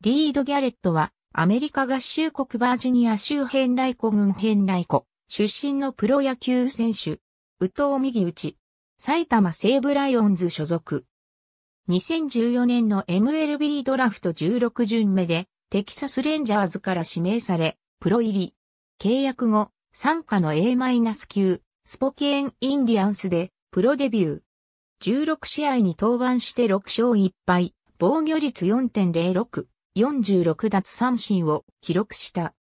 リード・ギャレットは、アメリカ合衆国バージニア州ヘンライコ郡ヘンライコ出身のプロ野球選手、宇藤右内、埼玉西武ライオンズ所属。2014年の MLB ドラフト16巡目で、テキサスレンジャーズから指名され、プロ入り。契約後、参加の A- 9スポケーン・インディアンスで、プロデビュー。16試合に登板して6勝1敗、防御率4.06。46奪三振を記録した。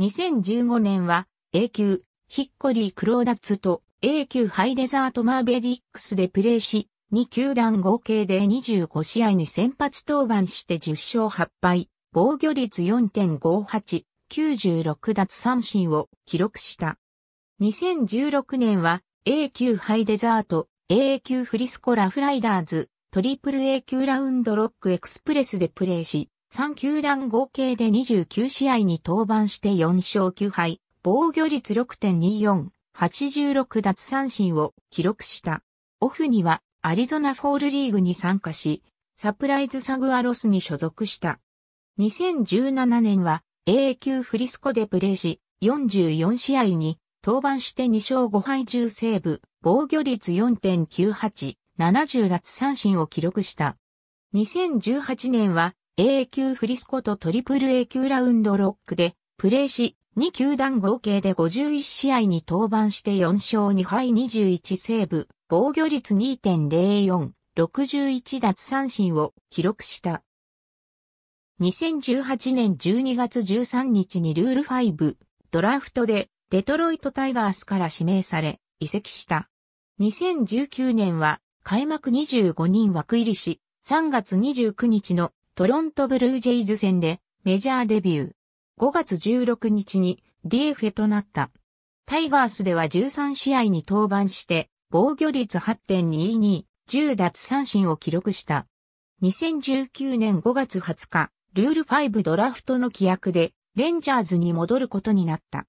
2015年は A 級ヒッコリー・クローダッツと A 級ハイデザート・マーベリックスでプレーし、2球団合計で25試合に先発登板して10勝8敗、防御率4.58、96奪三振を記録した。2016年は A 級ハイデザート、A 級フリスコラフライダーズ、トリプル A 級ラウンドロックエクスプレスでプレーし、3球団合計で29試合に登板して4勝9敗、防御率6.24、86奪三振を記録した。オフにはアリゾナフォールリーグに参加し、サプライズサグアロスに所属した。2017年は A 級フリスコでプレーし、44試合に登板して2勝5敗中セーブ、防御率4.98、70奪三振を記録した。2018年は a 級フリスコとトリプル A 級ラウンドロックでプレーし、2球団合計で51試合に登板して4勝2敗21セーブ、防御率2.04、61奪三振を記録した。2018年12月13日にルール5、ドラフトでデトロイトタイガースから指名され、移籍した。2019年は開幕25人枠入りし、3月29日のトロントブルージェイズ戦でメジャーデビュー。5月16日に d f となった。タイガースでは13試合に登板して、防御率8.22、10奪三振を記録した。2019年5月20日、ルール5ドラフトの規約で、レンジャーズに戻ることになった。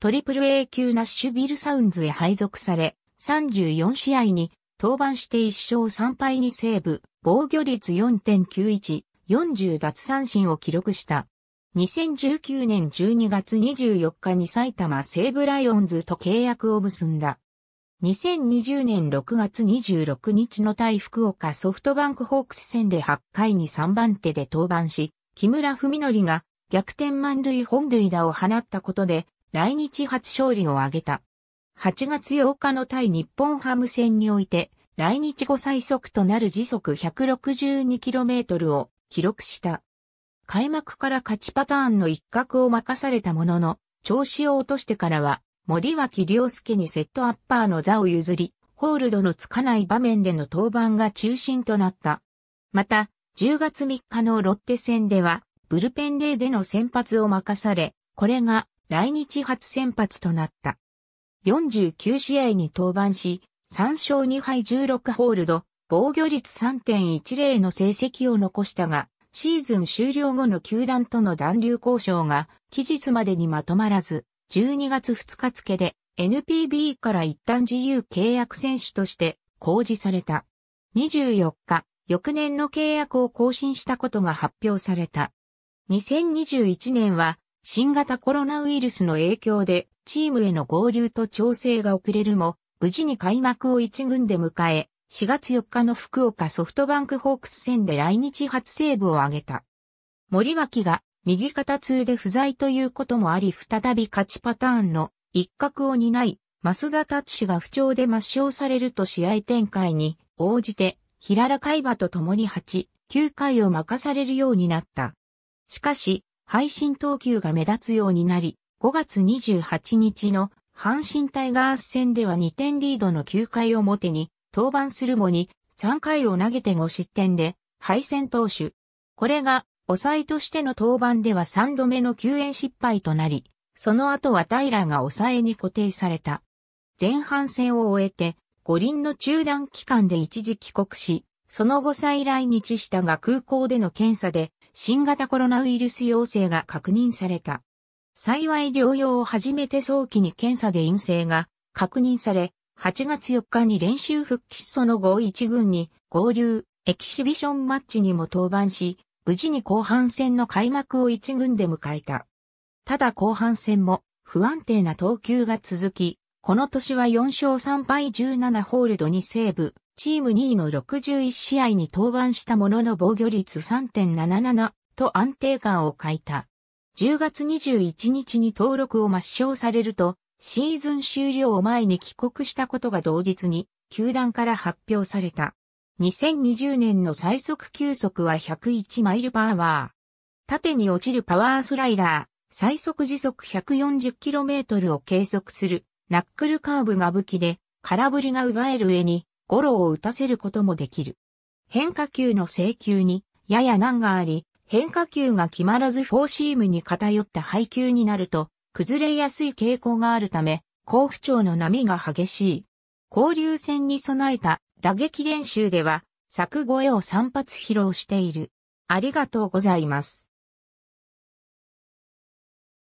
トリプル A 級ナッシュビルサウンズへ配属され、34試合に登板して1勝3敗にセーブ、防御率4.91、40奪三振を記録した。2019年12月24日に埼玉西武ライオンズと契約を結んだ。2020年6月26日の対福岡ソフトバンクホークス戦で8回に3番手で登板し、木村文則が逆転満塁本塁打を放ったことで、来日初勝利を挙げた。8月8日の対日本ハム戦において、来日後最速となる時速 162km を記録した。開幕から勝ちパターンの一角を任されたものの、調子を落としてからは、森脇良介にセットアッパーの座を譲り、ホールドのつかない場面での登板が中心となった。また、10月3日のロッテ戦では、ブルペンデーでの先発を任され、これが来日初先発となった。49試合に登板し、3勝2敗16ホールド、防御率3.10の成績を残したが、シーズン終了後の球団との断流交渉が期日までにまとまらず、12月2日付で NPB から一旦自由契約選手として公示された。24日、翌年の契約を更新したことが発表された。2021年は新型コロナウイルスの影響でチームへの合流と調整が遅れるも、無事に開幕を一軍で迎え、4月4日の福岡ソフトバンクホークス戦で来日初セーブを挙げた。森脇が右肩痛で不在ということもあり再び勝ちパターンの一角を担い、増田達氏が不調で抹消されると試合展開に応じて、平良海馬と共に8、9回を任されるようになった。しかし、配信投球が目立つようになり、5月28日の阪神タイガース戦では2点リードの9回表に登板するもに3回を投げて5失点で敗戦投手。これが抑えとしての登板では3度目の救援失敗となり、その後は平が抑えに固定された。前半戦を終えて、五輪の中断期間で一時帰国し、その後再来日したが空港での検査で新型コロナウイルス陽性が確認された。幸い療養を始めて早期に検査で陰性が確認され、8月4日に練習復帰その後1軍に合流、エキシビションマッチにも登板し、無事に後半戦の開幕を1軍で迎えた。ただ後半戦も不安定な投球が続き、この年は4勝3敗17ホールドにセーブ、チーム2位の61試合に登板したものの防御率3.77と安定感を欠いた。10月21日に登録を抹消されると、シーズン終了を前に帰国したことが同日に、球団から発表された。2020年の最速球速は101マイルパワー。縦に落ちるパワースライダー、最速時速 140km を計測する、ナックルカーブが武器で、空振りが奪える上に、ゴロを打たせることもできる。変化球の制球に、やや難があり、変化球が決まらずフォーシームに偏った配球になると、崩れやすい傾向があるため、甲府町の波が激しい。交流戦に備えた打撃練習では、柵越えを3発披露している。ありがとうございます。